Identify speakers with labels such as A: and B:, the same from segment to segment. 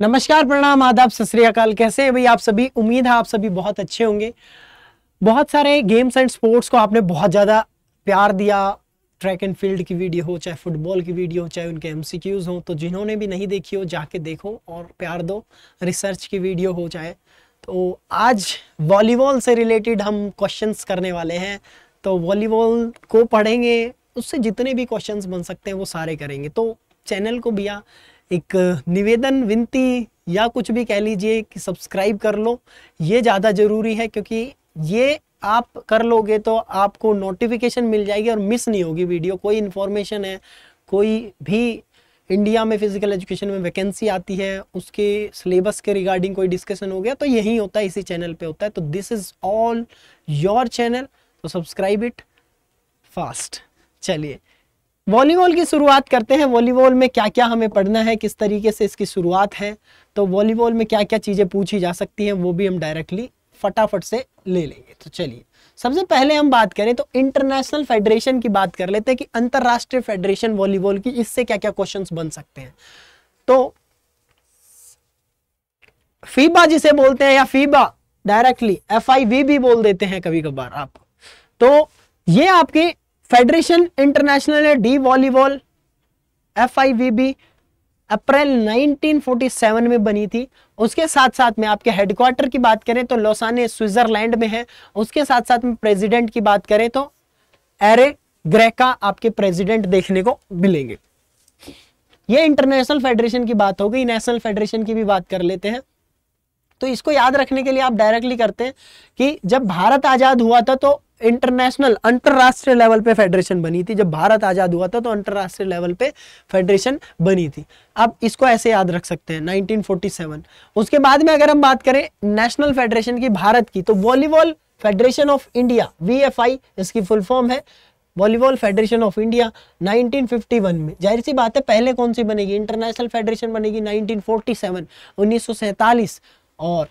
A: नमस्कार प्रणाम आदाब सत कैसे है भाई आप सभी उम्मीद है आप सभी बहुत अच्छे होंगे बहुत सारे गेम्स एंड स्पोर्ट्स को आपने बहुत ज़्यादा प्यार दिया ट्रैक एंड फील्ड की वीडियो हो चाहे फुटबॉल की वीडियो हो चाहे उनके एम हो तो जिन्होंने भी नहीं देखी हो जाके देखो और प्यार दो रिसर्च की वीडियो हो चाहे तो आज वॉलीबॉल से रिलेटेड हम क्वेश्चन करने वाले हैं तो वॉलीबॉल को पढ़ेंगे उससे जितने भी क्वेश्चन बन सकते हैं वो सारे करेंगे तो चैनल को भैया एक निवेदन विनती या कुछ भी कह लीजिए कि सब्सक्राइब कर लो ये ज़्यादा ज़रूरी है क्योंकि ये आप कर लोगे तो आपको नोटिफिकेशन मिल जाएगी और मिस नहीं होगी वीडियो कोई इन्फॉर्मेशन है कोई भी इंडिया में फिजिकल एजुकेशन में वैकेंसी आती है उसके सिलेबस के रिगार्डिंग कोई डिस्कशन हो गया तो यही होता है इसी चैनल पे होता है तो this is all your channel तो सब्सक्राइब इट फास्ट चलिए वॉलीबॉल की शुरुआत करते हैं वॉलीबॉल में क्या क्या हमें पढ़ना है किस तरीके से इसकी शुरुआत है तो वॉलीबॉल में क्या क्या चीज़ें पूछी जा सकती हैं वो भी हम डायरेक्टली फटाफट से ले लेंगे तो चलिए सबसे पहले हम बात करें तो इंटरनेशनल फेडरेशन की बात कर लेते हैं कि अंतरराष्ट्रीय फेडरेशन वॉलीबॉल की इससे क्या क्या क्वेश्चन बन सकते हैं तो फीबा जिसे बोलते हैं या फीबा डायरेक्टली एफ भी बोल देते हैं कभी कभार आप तो ये आपके federation international de volleyball F I V B April 1947 में बनी थी उसके साथ साथ में आपके हेडक्वार्टर की बात करें तो लोसाने स्विट्जरलैंड में है उसके साथ साथ में प्रेसिडेंट की बात करें तो एरे ग्रेका आपके प्रेसिडेंट देखने को मिलेंगे ये इंटरनेशनल फेडरेशन की बात हो गई नेशनल फेडरेशन की भी बात कर लेते हैं तो इसको याद रखने के लिए आप डायरेक्टली करते हैं कि जब भारत आजाद हुआ था तो इंटरनेशनल अंतरराष्ट्रीय लेवल पे फेडरेशन बनी थी जब भारत आजाद हुआ था तो अंतरराष्ट्रीय लेवल पे फेडरेशन बनी थी आप इसको ऐसे याद रख सकते हैं 1947 उसके बाद में अगर हम बात करें नेशनल फेडरेशन की भारत की तो volleyball federation of India V इसकी फुल फॉर्म है वॉलीबॉल फेडरेशन ऑफ इंडिया 1951 में जाहिर सी बात है पहले कौन सी बनेगी इंटरनेशनल फेडरेशन बनेगी 1947 1947 और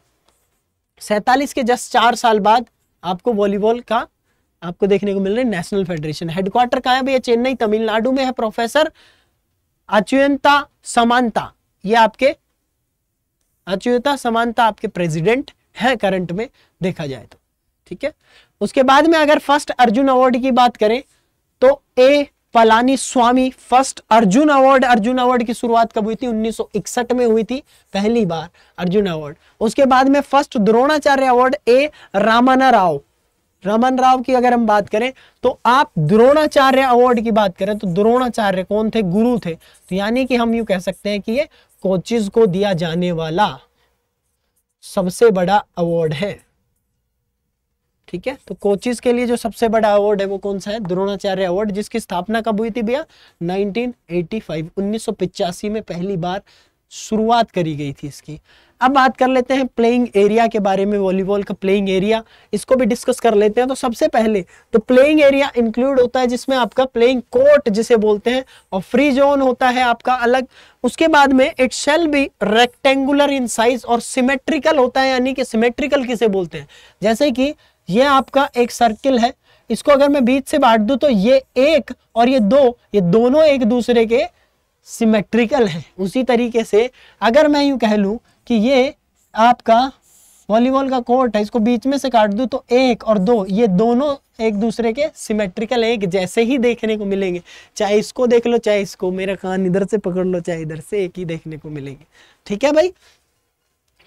A: सैतालीस के जस्ट चार साल बाद आपको वॉलीबॉल का आपको देखने को मिल रहे नेशनल फेडरेशन हेडक्वार्टर कहा है भैया चेन्नई तमिलनाडु में है प्रोफेसर अच्युता समानता ये आपके अच्युता समानता आपके प्रेसिडेंट है करंट में देखा जाए तो ठीक है उसके बाद में अगर फर्स्ट अर्जुन अवार्ड की बात करें तो A Palani Swamy first Arjun award Arjun award की शुरुआत कब हुई थी 1961 में हुई थी पहली बार अर्जुन अवार्ड उसके बाद में first Dronacharya award A Ramana Rao Raman Rao की अगर हम बात करें तो आप द्रोणाचार्य अवार्ड की बात करें तो द्रोणाचार्य कौन थे गुरु थे तो यानी कि हम यू कह सकते हैं कि ये कोचिज को दिया जाने वाला सबसे बड़ा अवार्ड है ठीक है तो कोचिज के लिए जो सबसे बड़ा अवार्ड है वो कौन सा है द्रोणाचार्य अवार्ड जिसकी स्थापना कब हुई थी भैया 1985 1985 में पहली बार शुरुआत करी गई थी इसकी अब बात कर लेते हैं प्लेइंग एरिया के बारे में वॉलीबॉल का प्लेइंग एरिया इसको भी डिस्कस कर लेते हैं तो सबसे पहले तो प्लेइंग एरिया इंक्लूड होता है जिसमें आपका प्लेइंग कोर्ट जिसे बोलते हैं और फ्री जोन होता है आपका अलग उसके बाद में it shall be rectangular in size और सिमेट्रिकल होता है यानी कि सिमेट्रिकल किसे बोलते हैं जैसे कि यह आपका एक सर्किल है इसको अगर मैं बीच से बांट दू तो ये एक और ये दो ये दोनों एक दूसरे के सिमेट्रिकल है उसी तरीके से अगर मैं यूं कह लूं कि ये आपका वॉलीबॉल का कोर्ट है इसको बीच में से काट दू तो एक और दो ये दोनों एक दूसरे के सिमेट्रिकल एक जैसे ही देखने को मिलेंगे चाहे इसको देख लो चाहे इसको मेरा कान इधर से पकड़ लो चाहे इधर से एक ही देखने को मिलेंगे ठीक है भाई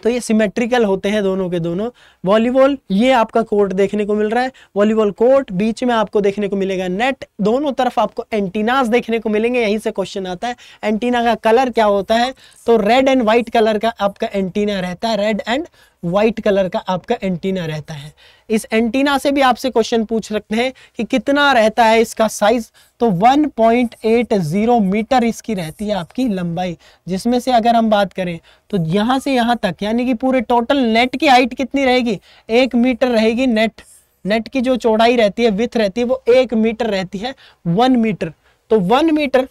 A: तो ये सिमेट्रिकल होते हैं दोनों के दोनों वॉलीबॉल ये आपका कोर्ट देखने को मिल रहा है वॉलीबॉल कोर्ट बीच में आपको देखने को मिलेगा नेट दोनों तरफ आपको एंटीनाज देखने को मिलेंगे यहीं से क्वेश्चन आता है एंटीना का कलर क्या होता है तो रेड एंड व्हाइट कलर का आपका एंटीना रहता है रेड एंड वाइट कलर का आपका एंटीना रहता है इस एंटीना से भी आपसे क्वेश्चन पूछ सकते हैं कि कितना रहता है इसका साइज तो 1.80 मीटर इसकी रहती है आपकी लंबाई जिसमें से अगर हम बात करें तो यहां से यहां तक यानी कि पूरे टोटल नेट की हाइट कितनी रहेगी एक मीटर रहेगी नेट नेट की जो चौड़ाई रहती है विथ रहती है वो एक मीटर रहती है वन मीटर तो वन मीटर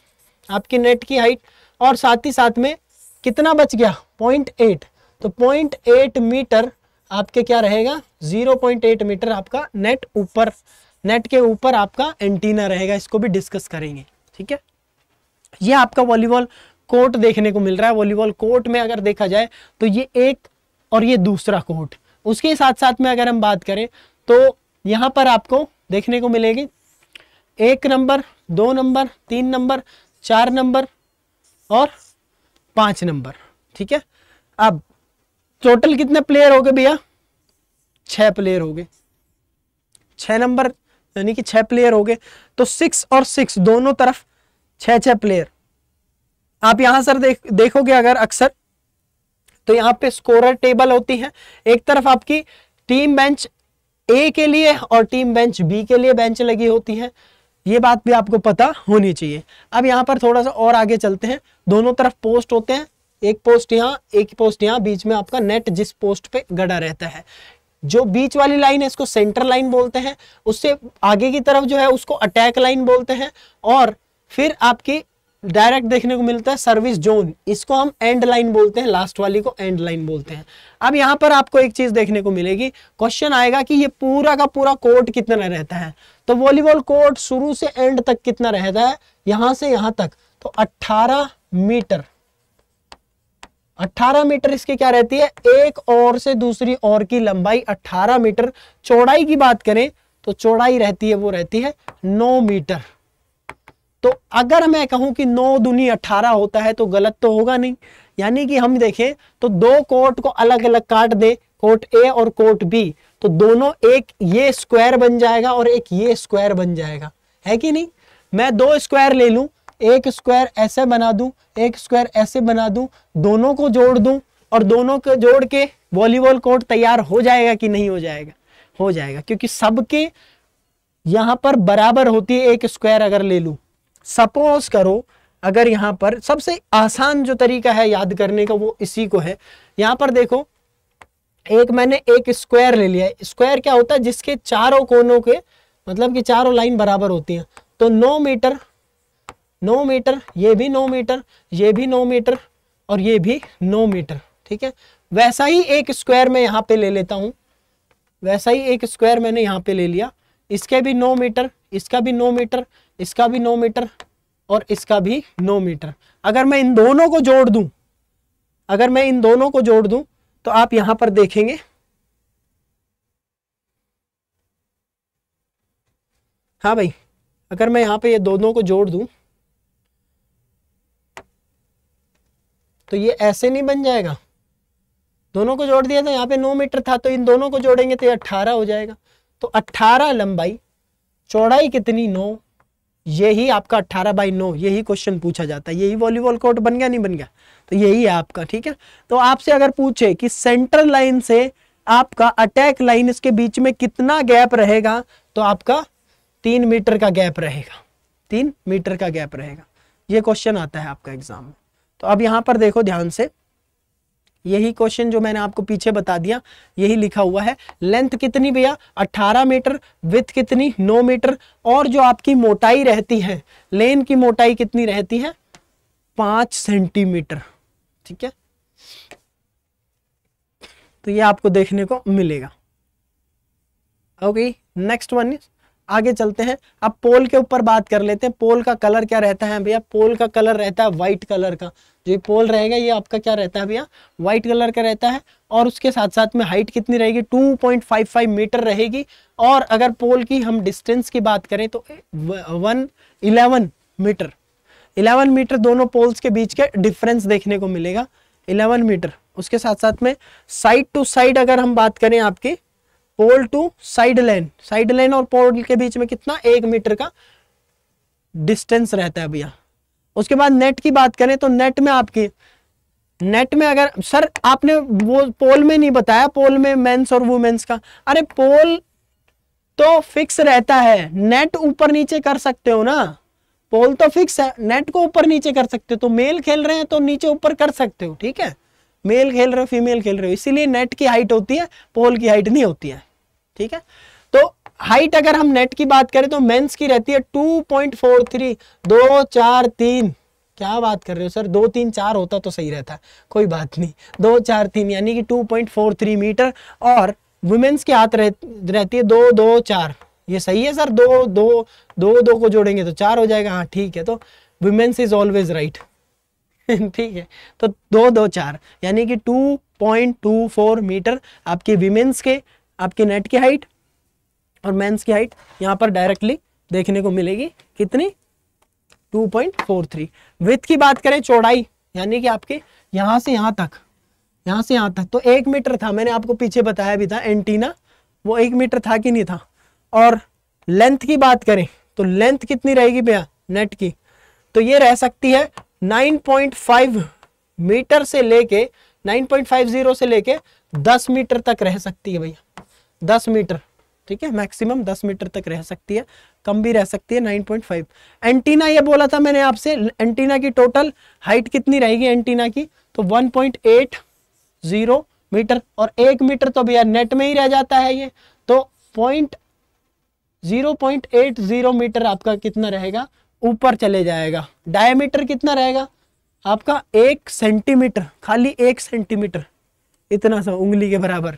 A: आपकी नेट की हाइट और साथ ही साथ में कितना बच गया पॉइंट एट तो पॉइंट एट मीटर आपके क्या रहेगा जीरो पॉइंट एट मीटर आपका नेट ऊपर नेट के ऊपर आपका एंटीना रहेगा इसको भी डिस्कस करेंगे ठीक है ये आपका वॉलीबॉल कोर्ट देखने को मिल रहा है वॉलीबॉल कोर्ट में अगर देखा जाए तो ये एक और ये दूसरा कोर्ट उसके साथ साथ में अगर हम बात करें तो यहां पर आपको देखने को मिलेगी एक नंबर दो नंबर तीन नंबर चार नंबर और पांच नंबर ठीक है अब टोटल कितने प्लेयर हो गए भैया छह प्लेयर हो गए छह नंबर यानी कि छह प्लेयर हो गए तो सिक्स और सिक्स दोनों तरफ छह छह प्लेयर आप यहां सर देख देखोगे अगर अक्सर तो यहां पे स्कोरर टेबल होती है एक तरफ आपकी टीम बेंच ए के लिए और टीम बेंच बी के लिए बेंच लगी होती है ये बात भी आपको पता होनी चाहिए अब यहाँ पर थोड़ा सा और आगे चलते हैं दोनों तरफ पोस्ट होते हैं एक पोस्ट यहाँ एक पोस्ट यहाँ बीच में आपका नेट जिस पोस्ट पे गड़ा रहता है जो बीच वाली लाइन है इसको सेंटर लाइन बोलते हैं उससे आगे की तरफ जो है उसको अटैक लाइन बोलते हैं और फिर आपकी डायरेक्ट देखने को मिलता है सर्विस जोन इसको हम एंड लाइन बोलते हैं लास्ट वाली को एंड लाइन बोलते हैं अब यहाँ पर आपको एक चीज देखने को मिलेगी क्वेश्चन आएगा कि ये पूरा का पूरा कोर्ट कितना रहता है तो वॉलीबॉल कोर्ट शुरू से एंड तक कितना रहता है यहां से यहां तक तो 18 मीटर 18 मीटर इसकी क्या रहती है एक और से दूसरी और की लंबाई 18 मीटर चौड़ाई की बात करें तो चौड़ाई रहती है वो रहती है 9 मीटर तो अगर मैं कहूं कि 9 दुनी 18 होता है तो गलत तो होगा नहीं यानी कि हम देखें तो दो कोट को अलग अलग काट दे कोट ए और कोट बी तो दोनों एक ये स्क्वायर बन जाएगा और एक ये स्क्वायर बन जाएगा है कि नहीं मैं दो स्क्वायर ले लूं एक स्क्वायर ऐसे बना दूं एक स्क्वायर ऐसे बना दूं दोनों को जोड़ दूं और दोनों को जोड़ के वॉलीबॉल कोर्ट तैयार हो जाएगा कि नहीं हो जाएगा हो जाएगा क्योंकि सबके यहां पर बराबर होती है एक स्क्वायर अगर ले लू सपोज करो अगर यहां पर सबसे आसान जो तरीका है याद करने का वो इसी को है यहां पर देखो एक मैंने एक स्क्वायर ले लिया स्क्वायर क्या होता है जिसके चारों कोनों के मतलब कि चारों लाइन बराबर होती हैं तो 9 मीटर नौ मीटर ये भी नौ मीटर ये भी नौ मीटर और ये भी नौ मीटर ठीक है वैसा ही एक स्क्वायर में यहाँ पे ले लेता हूँ वैसा ही एक स्क्वायर मैंने यहाँ पे ले लिया इसके भी नौ मीटर इसका भी नौ मीटर इसका भी नौ मीटर और इसका भी नौ मीटर अगर मैं इन दोनों को जोड़ दूँ अगर मैं इन दोनों को जोड़ दूं तो आप यहां पर देखेंगे हाँ भाई अगर मैं यहाँ पे ये दोनों को जोड़ दूँ तो ये ऐसे नहीं बन जाएगा दोनों को जोड़ दिया था यहाँ पे नौ मीटर था तो इन दोनों को जोड़ेंगे तो ये अट्ठारह हो जाएगा तो अट्ठारह लंबाई चौड़ाई कितनी नौ यही आपका अट्ठारह बाई नौ यही क्वेश्चन पूछा जाता है यही वॉलीबॉल कोर्ट बन गया नहीं बन गया तो यही है आपका ठीक है तो आपसे अगर पूछे कि सेंटर लाइन से आपका अटैक लाइन इसके बीच में कितना गैप रहेगा तो आपका तीन मीटर का गैप रहेगा तीन मीटर का गैप रहेगा ये क्वेश्चन आता है आपका एग्जाम में तो अब यहां पर देखो ध्यान से यही क्वेश्चन जो मैंने आपको पीछे बता दिया यही लिखा हुआ है लेंथ कितनी भैया 18 मीटर विथ कितनी 9 मीटर और जो आपकी मोटाई रहती है लेन की मोटाई कितनी रहती है पांच सेंटीमीटर ठीक है तो ये आपको देखने को मिलेगा ओके नेक्स्ट वन इज आगे चलते हैं अब पोल के ऊपर बात कर लेते हैं पोल का कलर क्या रहता है भैया पोल का कलर रहता है व्हाइट कलर का जो पोल रहेगा ये आपका क्या रहता है भैया व्हाइट कलर का रहता है और उसके साथ साथ में हाइट कितनी रहेगी 2.55 मीटर रहेगी और अगर पोल की हम डिस्टेंस की बात करें तो one eleven metre eleven metre दोनों पोल्स के बीच के डिफरेंस देखने को मिलेगा इलेवन मीटर उसके साथ साथ में साइड टू साइड अगर हम बात करें आपकी pole to side line side line और पोल के बीच में कितना एक मीटर का डिस्टेंस रहता है भैया उसके बाद नेट की बात करें तो नेट में आपकी नेट में अगर सर आपने वो पोल में नहीं बताया पोल में मेंस और वुमेन्स का अरे पोल तो फिक्स रहता है नेट ऊपर नीचे कर सकते हो ना पोल तो फिक्स है नेट को ऊपर नीचे कर सकते हो तो मेल खेल रहे हैं तो नीचे ऊपर कर सकते हो ठीक है मेल खेल रहे हो फीमेल खेल रहे हो इसीलिए नेट की हाइट होती है पोल की हाइट नहीं होती है ठीक है तो हाइट अगर हम नेट की बात करें तो मेंस की रहती है टू पॉइंट फोर थ्री दो चार तीन क्या बात कर रहे हो सर दो तीन चार होता तो सही रहता कोई बात नहीं दो चार तीन यानी कि थ्री मीटर और वुमेन्स की हाथ रह, रहती है दो दो चार ये सही है सर दो दो दो दो को जोड़ेंगे तो चार हो जाएगा हाँ ठीक है तो वुमेन्स इज ऑलवेज राइट ठीक है तो दो दो चार यानी कि two two point four metre आपके विमेंस के आपके नेट की हाइट और मेंस की हाइट यहाँ पर डायरेक्टली देखने को मिलेगी कितनी 2.43 विथ की बात करें चौड़ाई यानी कि आपके यहां से यहां तक यहां से यहां तक तो एक मीटर था मैंने आपको पीछे बताया भी था एंटीना वो एक मीटर था कि नहीं था और लेंथ की बात करें तो लेंथ कितनी रहेगी भैया नेट की तो ये रह सकती है 9.5 मीटर से लेके 9.50 से लेके 10 मीटर तक रह सकती है भैया दस मीटर ठीक है मैक्सिमम दस मीटर तक रह सकती है कम भी रह सकती है नाइन पॉइंट फाइव एंटीना यह बोला था मैंने आपसे एंटीना की टोटल हाइट कितनी रहेगी एंटीना की तो one point eight zero metre और एक मीटर तो भैया नेट में ही रह जाता है ये तो point zero point eight zero metre आपका कितना रहेगा ऊपर चले जाएगा डायमीटर कितना रहेगा आपका एक सेंटीमीटर खाली एक सेंटीमीटर इतना सा उंगली के बराबर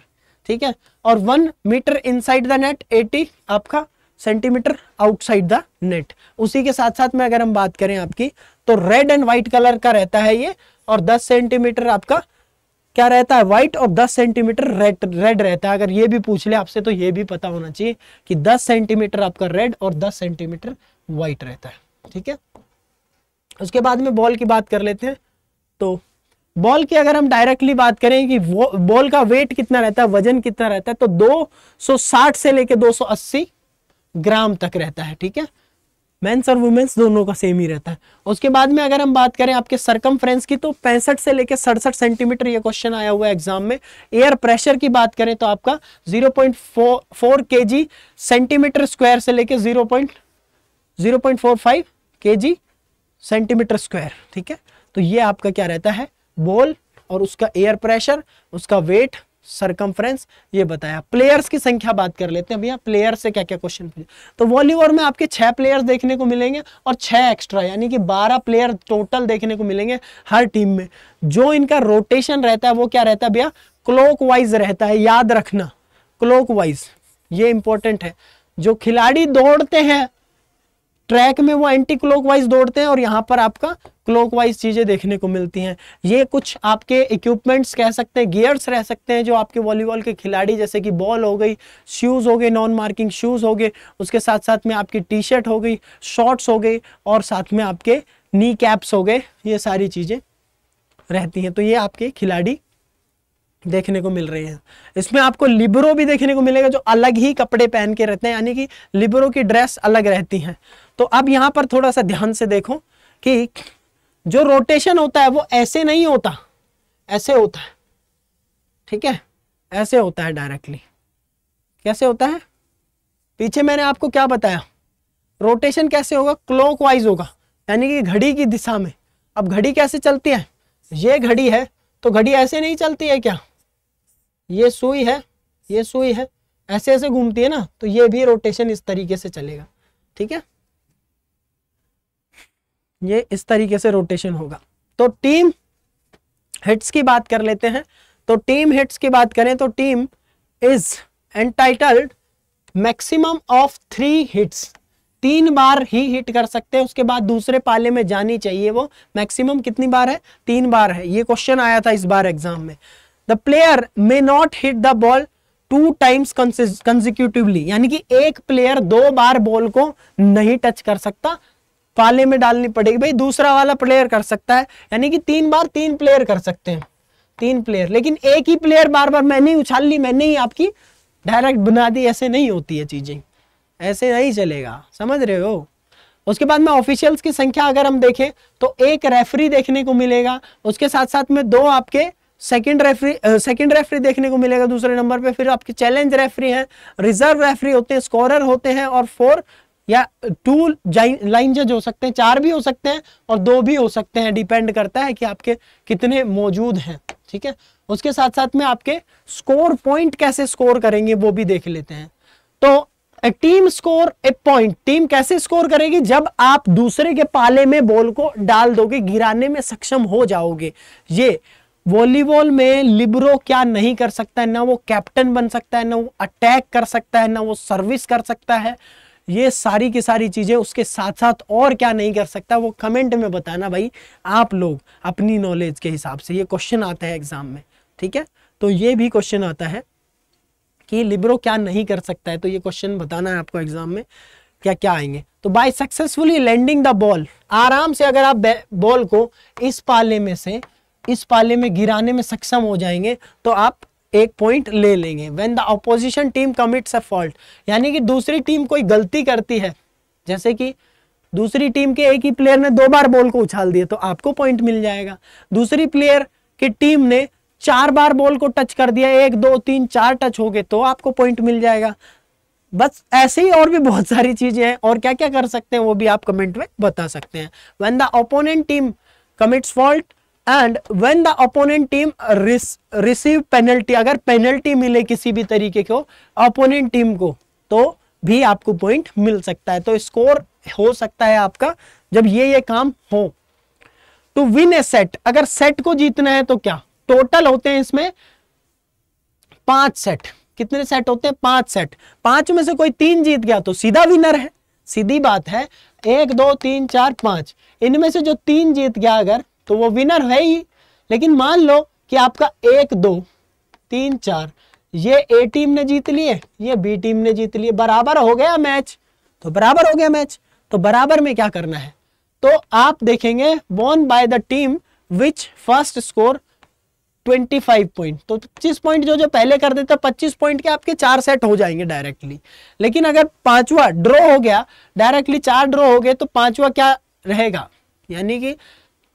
A: ठीक है और one metre inside the net eighty आपका सेंटीमीटर आउटसाइड द नेट उसी के साथ साथ में अगर हम बात करें आपकी तो रेड एंड व्हाइट कलर का रहता है ये और दस सेंटीमीटर आपका क्या रहता है व्हाइट और 10 सेंटीमीटर रेड रेड रहता है अगर ये भी पूछ ले आपसे तो ये भी पता होना चाहिए कि 10 सेंटीमीटर आपका रेड और 10 सेंटीमीटर व्हाइट रहता है ठीक है उसके बाद में बॉल की बात कर लेते हैं तो बॉल की अगर हम डायरेक्टली बात करें कि बॉल का वेट कितना रहता है वजन कितना रहता है तो 260 से लेके 280 ग्राम तक रहता है ठीक है मेंस और वुमेन्स दोनों का सेम ही रहता है उसके बाद में अगर हम बात करें आपके सरकम की तो पैंसठ से लेकर सड़सठ सेंटीमीटर ये क्वेश्चन आया हुआ है एग्जाम में एयर प्रेशर की बात करें तो आपका 0.4 पॉइंट फोर सेंटीमीटर स्क्वायर से लेकर point zero point centimetre square ठीक है तो ये आपका क्या रहता है बॉल और उसका एयर प्रेशर उसका वेट सरकमफ्रेंस ये बताया प्लेयर्स की संख्या बात कर लेते हैं भैया प्लेयर से क्या क्या क्वेश्चन तो वॉलीबॉल में आपके छह प्लेयर्स देखने को मिलेंगे और छह एक्स्ट्रा यानी कि बारह प्लेयर टोटल देखने को मिलेंगे हर टीम में जो इनका रोटेशन रहता है वो क्या रहता है भैया क्लोक रहता है याद रखना क्लोक ये इंपॉर्टेंट है जो खिलाड़ी दौड़ते हैं ट्रैक में वो एंटी क्लॉकवाइज दौड़ते हैं और यहाँ पर आपका क्लॉकवाइज चीजें देखने को मिलती हैं ये कुछ आपके इक्विपमेंट्स कह सकते हैं गियर्स रह सकते हैं जो आपके वॉलीबॉल के खिलाड़ी जैसे कि बॉल हो गई शूज़ हो गए नॉन मार्किंग शूज़ हो गए उसके साथ साथ में आपकी टी शर्ट हो गई शॉर्ट्स हो गई और साथ में आपके नी कैप्स हो गए ये सारी चीज़ें रहती हैं तो ये आपके खिलाड़ी देखने को मिल रही है इसमें आपको लिबरो भी देखने को मिलेगा जो अलग ही कपड़े पहन के रहते हैं यानी कि लिबरो की ड्रेस अलग रहती हैं तो अब यहाँ पर थोड़ा सा ध्यान से देखो कि जो रोटेशन होता है वो ऐसे नहीं होता ऐसे होता है ठीक है ऐसे होता है डायरेक्टली कैसे होता है पीछे मैंने आपको क्या बताया रोटेशन कैसे होगा क्लॉक होगा यानी कि घड़ी की दिशा में अब घड़ी कैसे चलती है ये घड़ी है तो घड़ी ऐसे नहीं चलती है क्या ये सुई है ये सुई है ऐसे ऐसे घूमती है ना तो ये भी रोटेशन इस तरीके से चलेगा ठीक है ये इस तरीके से रोटेशन होगा तो टीम हिट्स की बात कर लेते हैं तो टीम हिट्स की बात करें तो team is entitled maximum of three hits तीन बार ही हिट कर सकते हैं उसके बाद दूसरे पाले में जानी चाहिए वो मैक्सिमम कितनी बार है तीन बार है ये क्वेश्चन आया था इस बार एग्जाम में the player may not hit the ball two times consecutively यानी कि एक प्लेयर दो बार बॉल को नहीं टच कर सकता पाले में डालनी पड़ेगी भाई दूसरा वाला प्लेयर कर सकता है यानी कि तीन बार तीन प्लेयर कर सकते हैं तीन प्लेयर लेकिन एक ही प्लेयर बार बार मैंने ही उछाल ली मैंने ही आपकी डायरेक्ट बना दी ऐसे नहीं होती है चीजें ऐसे नहीं चलेगा समझ रहे हो उसके बाद में ऑफिशियल्स की संख्या अगर हम देखें तो एक रेफरी देखने को मिलेगा उसके साथ साथ में दो आपके सेकंड रेफरी सेकंड रेफरी देखने को मिलेगा दूसरे नंबर पे फिर आपके चैलेंज रेफरी हैं रिजर्व रेफरी होते हैं स्कोरर होते हैं और फोर या टू लाइन जज हो सकते हैं चार भी हो सकते हैं और दो भी हो सकते हैं डिपेंड करता है कि आपके कितने मौजूद हैं ठीक है उसके साथ साथ में आपके स्कोर पॉइंट कैसे स्कोर करेंगे वो भी देख लेते हैं तो team score a point team कैसे स्कोर करेगी जब आप दूसरे के पाले में बॉल को डाल दोगे गिराने में सक्षम हो जाओगे ये वॉलीबॉल में लिब्रो क्या नहीं कर सकता है ना वो कैप्टन बन सकता है ना वो अटैक कर सकता है ना वो सर्विस कर सकता है ये सारी की सारी चीज़ें उसके साथ साथ और क्या नहीं कर सकता वो कमेंट में बताना भाई आप लोग अपनी नॉलेज के हिसाब से ये क्वेश्चन आता है एग्जाम में ठीक है तो ये भी क्वेश्चन आता है कि लिब्रो क्या नहीं कर सकता है तो ये क्वेश्चन बताना है आपको एग्जाम में क्या क्या आएंगे तो by successfully landing the ball आराम से अगर आप बॉल को इस पाले में से इस पाले में गिराने में सक्षम हो जाएंगे तो आप एक पॉइंट ले लेंगे when the opposition team commits a fault यानी कि दूसरी टीम कोई गलती करती है जैसे कि दूसरी टीम के एक ही प्लेयर ने दो बार बॉल को उछाल दिया तो आपको पॉइंट मिल जाएगा दूसरी प्लेयर की टीम ने चार बार बॉल को टच कर दिया एक दो तीन चार टच हो गए तो आपको पॉइंट मिल जाएगा बस ऐसे ही और भी बहुत सारी चीजें हैं और क्या क्या कर सकते हैं वो भी आप कमेंट में बता सकते हैं when the opponent team commits fault and when the opponent team receive penalty अगर पेनल्टी मिले किसी भी तरीके को अपोनेंट टीम को तो भी आपको पॉइंट मिल सकता है तो स्कोर हो सकता है आपका जब ये ये काम हो टू विन ए सेट अगर सेट को जीतना है तो क्या टोटल होते हैं इसमें पांच सेट कितने सेट होते हैं पांच सेट पांच में से कोई तीन जीत गया तो सीधा विनर है सीधी बात है एक दो तीन चार पांच इनमें से जो तीन जीत गया अगर तो वो विनर है ही लेकिन मान लो कि आपका एक दो तीन चार ये ए टीम ने जीत लिए ये बी टीम ने जीत लिए बराबर हो गया मैच तो बराबर हो गया मैच तो बराबर में क्या करना है तो आप देखेंगे won by the team which first score 25 point तो 25 पॉइंट जो जो पहले कर देते 25 पॉइंट के आपके चार सेट हो जाएंगे डायरेक्टली लेकिन अगर पांचवा ड्रॉ हो गया डायरेक्टली चार ड्रॉ हो गए तो पांचवा क्या रहेगा यानी कि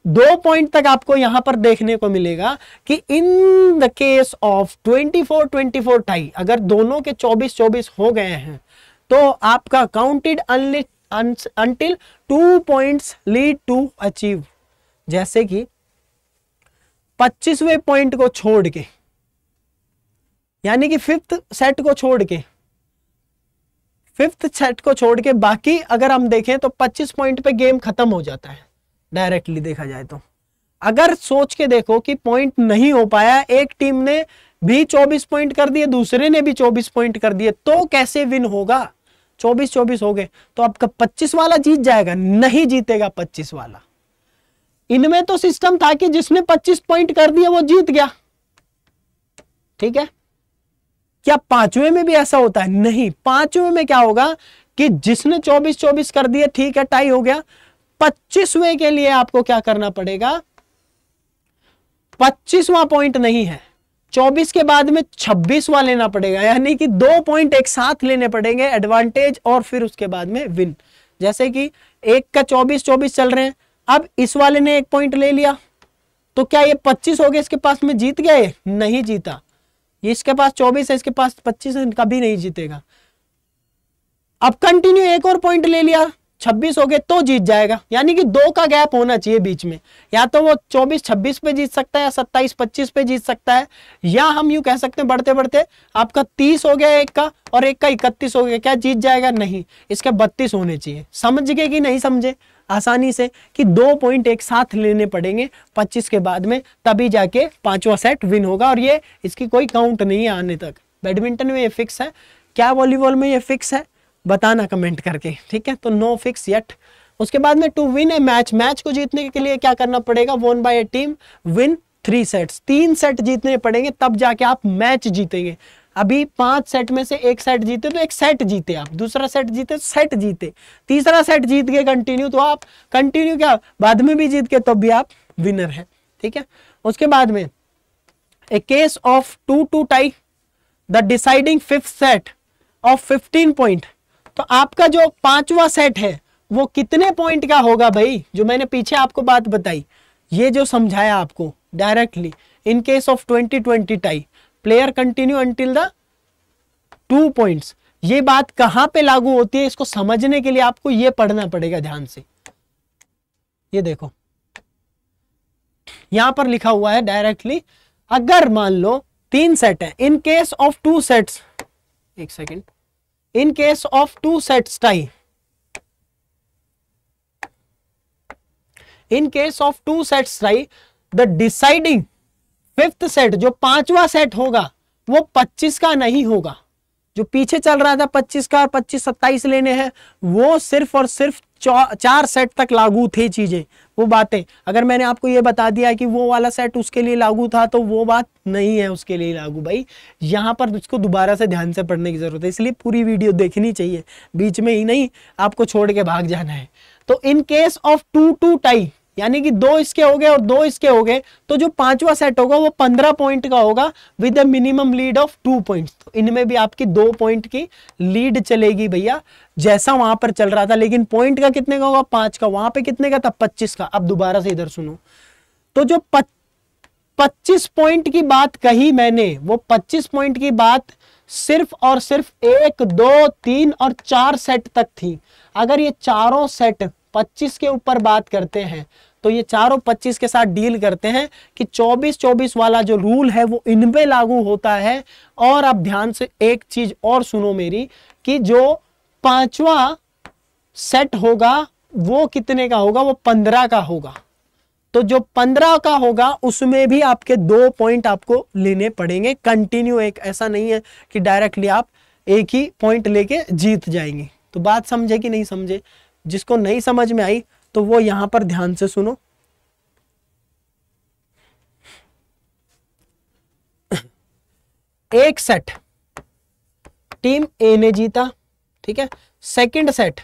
A: दो पॉइंट तक आपको यहां पर देखने को मिलेगा कि in the case of 24 24 tie अगर दोनों के 24 24 हो गए हैं तो आपका counted until two points lead to achieve जैसे कि 25वें पॉइंट को छोड़ के यानी कि फिफ्थ सेट को छोड़ के फिफ्थ सेट को छोड़ के बाकी अगर हम देखें तो 25 पॉइंट पे गेम खत्म हो जाता है डायरेक्टली देखा जाए तो अगर सोच के देखो कि पॉइंट नहीं हो पाया एक टीम ने भी 24 पॉइंट कर दिए दूसरे ने भी 24 पॉइंट कर दिए तो कैसे विन होगा 24 24 हो गए तो आपका 25 वाला जीत जाएगा नहीं जीतेगा 25 वाला इनमें तो सिस्टम था कि जिसने 25 पॉइंट कर दिया वो जीत गया ठीक है क्या पांचवें में भी ऐसा होता है नहीं पांचवें में क्या होगा कि जिसने 24 24 कर दिया ठीक है टाई हो गया पच्चीसवें के लिए आपको क्या करना पड़ेगा पच्चीसवा पॉइंट नहीं है चौबीस के बाद में छब्बीसवा लेना पड़ेगा यानी कि दो पॉइंट एक साथ लेने पड़ेंगे एडवांटेज और फिर उसके बाद में विन जैसे कि एक का चौबीस चौबीस चल रहे हैं अब इस वाले ने एक पॉइंट ले लिया तो क्या ये पच्चीस हो गए इसके पास में जीत गया ये नहीं जीता ये इसके पास चौबीस है इसके पास पच्चीस है कभी नहीं जीतेगा अब कंटिन्यू एक और पॉइंट ले लिया छब्बीस हो गए तो जीत जाएगा यानी कि दो का गैप होना चाहिए बीच में या तो वो चौबीस छब्बीस पे जीत सकता है या सत्ताईस पच्चीस पे जीत सकता है या हम यू कह सकते हैं बढ़ते बढ़ते आपका तीस हो गया एक का और एक का इकतीस हो गया क्या जीत जाएगा नहीं इसके बत्तीस होने चाहिए समझ गए कि नहीं समझे आसानी से कि दो पॉइंट एक साथ लेने पड़ेंगे 25 के बाद में तभी जाके पांचवा सेट विन होगा और ये इसकी कोई काउंट नहीं है आने तक बैडमिंटन में ये फिक्स है क्या वॉलीबॉल में ये फिक्स है बताना कमेंट करके ठीक है तो नो फिक्स येट उसके बाद में to win a match match को जीतने के लिए क्या करना पड़ेगा won by a team win three sets तीन सेट जीतने पड़ेंगे तब जाके आप मैच जीतेंगे अभी पांच सेट में से एक सेट जीते तो एक सेट जीते आप दूसरा सेट जीते सेट जीते तीसरा सेट जीत गए कंटिन्यू तो आप कंटिन्यू क्या बाद में भी जीत के तब तो भी आप विनर हैं ठीक है उसके बाद में a case of two two tie the deciding fifth set of fifteen point तो आपका जो पांचवा सेट है वो कितने पॉइंट का होगा भाई जो मैंने पीछे आपको बात बताई ये जो समझाया आपको directly in case of twenty twenty tie player continue until the two points ये बात कहां पे लागू होती है इसको समझने के लिए आपको ये पढ़ना पड़ेगा ध्यान से ये देखो यहां पर लिखा हुआ है डायरेक्टली अगर मान लो तीन सेट है in case of two sets एक second in case of two sets tie in case of two sets tie the deciding fifth set जो पांचवा set होगा वो 25 का नहीं होगा जो पीछे चल रहा था पच्चीस का और पच्चीस सत्ताईस लेने हैं वो सिर्फ और सिर्फ चार सेट तक लागू थे चीज़ें वो बातें अगर मैंने आपको ये बता दिया कि वो वाला सेट उसके लिए लागू था तो वो बात नहीं है उसके लिए लागू भाई यहाँ पर उसको दोबारा से ध्यान से पढ़ने की ज़रूरत है इसलिए पूरी वीडियो देखनी चाहिए बीच में ही नहीं आपको छोड़ के भाग जाना है तो in case of two two tie यानी कि दो इसके हो गए और दो इसके हो गए तो जो पांचवा सेट होगा वो पंद्रह पॉइंट का होगा with minimum lead of two point तो इनमें भी आपकी दो पॉइंट की लीड चलेगी भैया जैसा वहां पर चल रहा था लेकिन पॉइंट का कितने का होगा पांच का वहां पे कितने का था पच्चीस का अब दोबारा से इधर सुनो तो जो पच्चीस पॉइंट की बात कही मैंने वो पच्चीस पॉइंट की बात सिर्फ और सिर्फ एक दो तीन और चार सेट तक थी अगर ये चारों सेट 25 के ऊपर बात करते हैं तो ये चारों 25 के साथ डील करते हैं कि 24-24 वाला जो रूल है वो इनपे लागू होता है और अब ध्यान से एक चीज और सुनो मेरी कि जो पांचवा सेट होगा वो कितने का होगा वो पंद्रह का होगा तो जो पंद्रह का होगा उसमें भी आपके दो पॉइंट आपको लेने पड़ेंगे कंटिन्यू एक ऐसा नहीं है कि डायरेक्टली आप एक ही पॉइंट लेके जीत जाएंगे तो बात समझे कि नहीं समझे जिसको नहीं समझ में आई तो वो यहां पर ध्यान से सुनो एक सेट टीम ए ने जीता ठीक है सेकंड सेट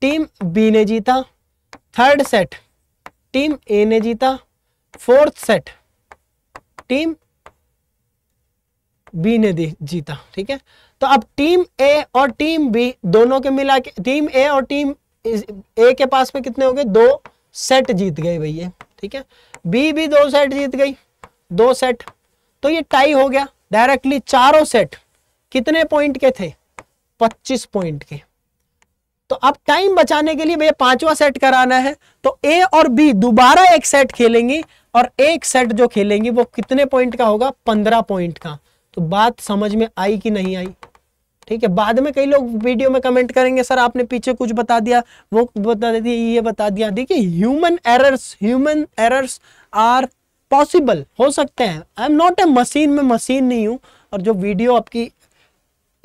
A: टीम बी ने जीता थर्ड सेट टीम ए ने जीता फोर्थ सेट टीम बी ने जीता ठीक है तो अब टीम ए और टीम बी दोनों के मिला के टीम ए और टीम ए के पास में कितने हो गए दो सेट जीत गए भैया ठीक है बी भी दो सेट जीत गई दो सेट तो ये टाई हो गया डायरेक्टली चारों सेट कितने पॉइंट के थे 25 पॉइंट के तो अब टाइम बचाने के लिए भैया पांचवा सेट कराना है तो ए और बी दोबारा एक सेट खेलेंगी और एक सेट जो खेलेंगी वो कितने पॉइंट का होगा पंद्रह पॉइंट का तो बात समझ में आई कि नहीं आई ठीक है बाद में कई लोग वीडियो में कमेंट करेंगे सर आपने पीछे कुछ बता दिया वो बता दिया ये बता दिया देखिए human errors human errors are possible हो सकते हैं I am not a machine में मशीन नहीं हूं और जो वीडियो आपकी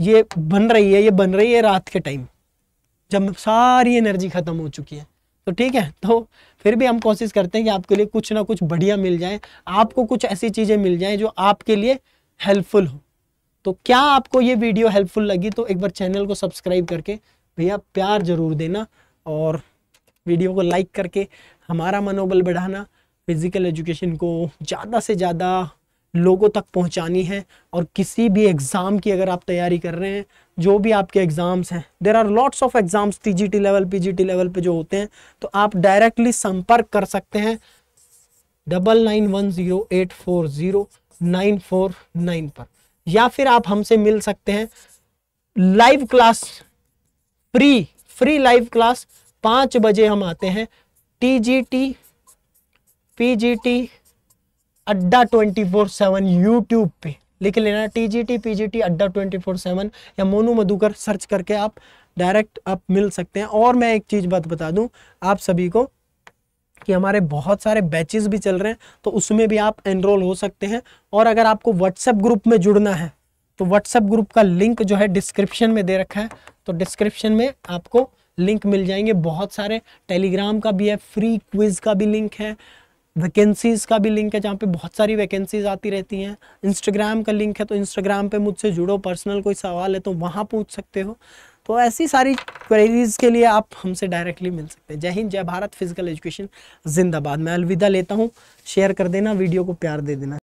A: ये बन रही है ये बन रही है रात के टाइम जब सारी एनर्जी ख़त्म हो चुकी है तो ठीक है तो फिर भी हम कोशिश करते हैं कि आपके लिए कुछ ना कुछ बढ़िया मिल जाए आपको कुछ ऐसी चीज़ें मिल जाए जो आपके लिए हेल्पफुल हो तो क्या आपको ये वीडियो हेल्पफुल लगी तो एक बार चैनल को सब्सक्राइब करके भैया प्यार जरूर देना और वीडियो को लाइक करके हमारा मनोबल बढ़ाना फिज़िकल एजुकेशन को ज़्यादा से ज़्यादा लोगों तक पहुंचानी है और किसी भी एग्ज़ाम की अगर आप तैयारी कर रहे हैं जो भी आपके एग्ज़ाम्स हैं there are lots of exams T level T level पर जो होते हैं तो आप डायरेक्टली संपर्क कर सकते हैं double nine one zero eight four zero nine four nine पर या फिर आप हमसे मिल सकते हैं live class free free live class पाँच बजे हम आते हैं T G T P G T Adda twenty four seven YouTube पे लिख लेना T G T P G T Adda twenty four seven या मोनू मधुकर सर्च करके आप डायरेक्ट आप मिल सकते हैं और मैं एक चीज़ बात बता दूं आप सभी को कि हमारे बहुत सारे बैचेस भी चल रहे हैं तो उसमें भी आप एनरोल हो सकते हैं और अगर आपको व्हाट्सएप ग्रुप में जुड़ना है तो व्हाट्सएप ग्रुप का लिंक जो है डिस्क्रिप्शन में दे रखा है तो डिस्क्रिप्शन में आपको लिंक मिल जाएंगे बहुत सारे टेलीग्राम का भी है फ्री क्विज का भी लिंक है वैकेंसीज़ का भी लिंक है जहाँ पे बहुत सारी वैकेंसीज आती रहती हैं इंस्टाग्राम का लिंक है तो इंस्टाग्राम पे मुझसे जुड़ो पर्सनल कोई सवाल है तो वहाँ पूछ सकते हो तो ऐसी सारी क्वेरीज के लिए आप हमसे डायरेक्टली मिल सकते हैं जय हिंद जय भारत फिजिकल एजुकेशन जिंदाबाद मैं अलविदा लेता हूँ शेयर कर देना वीडियो को प्यार दे देना